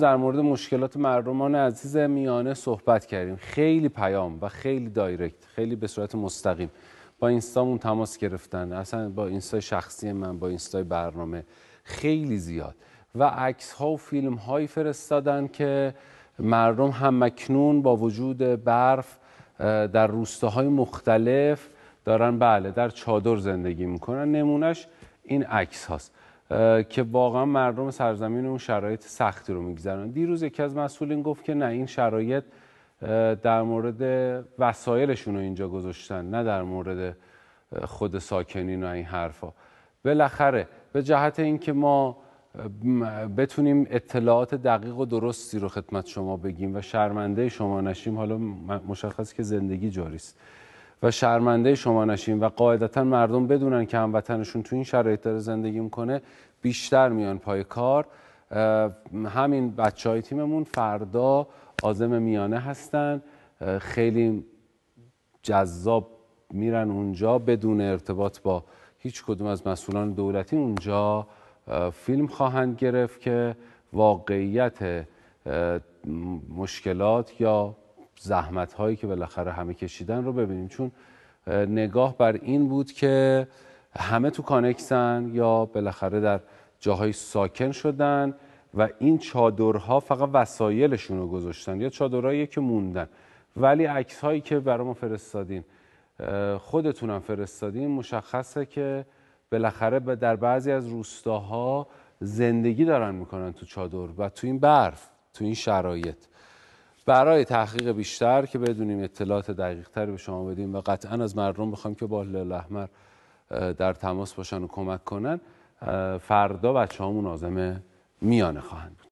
در مورد مشکلات مردمان عزیز میانه صحبت کردیم خیلی پیام و خیلی دایرکت خیلی به صورت مستقیم با اینستامون تماس گرفتن اصلا با اینستا شخصی من با اینستا برنامه خیلی زیاد و عکس ها و فیلم هایی فرستادن که مردم هم مکنون با وجود برف در روستاهای مختلف دارن بله در چادر زندگی میکنن نمونهش این عکس هاست که واقعا مردم سرزمین اون شرایط سختی رو میگذرن دیروز یکی از مسئولین گفت که نه این شرایط در مورد وسایلشون رو اینجا گذاشتن نه در مورد خود ساکنین و این حرفا بالاخره به جهت اینکه ما بتونیم اطلاعات دقیق و درستی رو خدمت شما بگیم و شرمنده شما نشیم حالا مشخص که زندگی جاریست و شرمنده شما نشیم و قاعدتا مردم بدونن که هموطنشون تو این شرایط داره زندگی میکنه بیشتر میان پای کار همین بچه های تیممون فردا آزم میانه هستن خیلی جذاب میرن اونجا بدون ارتباط با هیچ کدوم از مسئولان دولتی اونجا فیلم خواهند گرفت که واقعیت مشکلات یا زحمت هایی که بالاخره همه کشیدن رو ببینیم چون نگاه بر این بود که همه تو کانکسن یا بالاخره در جاهای ساکن شدن و این چادرها فقط وسایلشون رو گذاشتن یا چادرهایی که موندن ولی عکس هایی که برای ما فرستادین خودتونم فرستادین مشخصه که بالاخره در بعضی از روستاها زندگی دارن میکنن تو چادر و تو این برف تو این شرایط برای تحقیق بیشتر که بدونیم اطلاعات دقیقتر به شما بدیم و قطعا از مردم بخوایم که با لحمر احمر در تماس باشن و کمک کنن فردا بچه همون آزمه میانه خواهند بود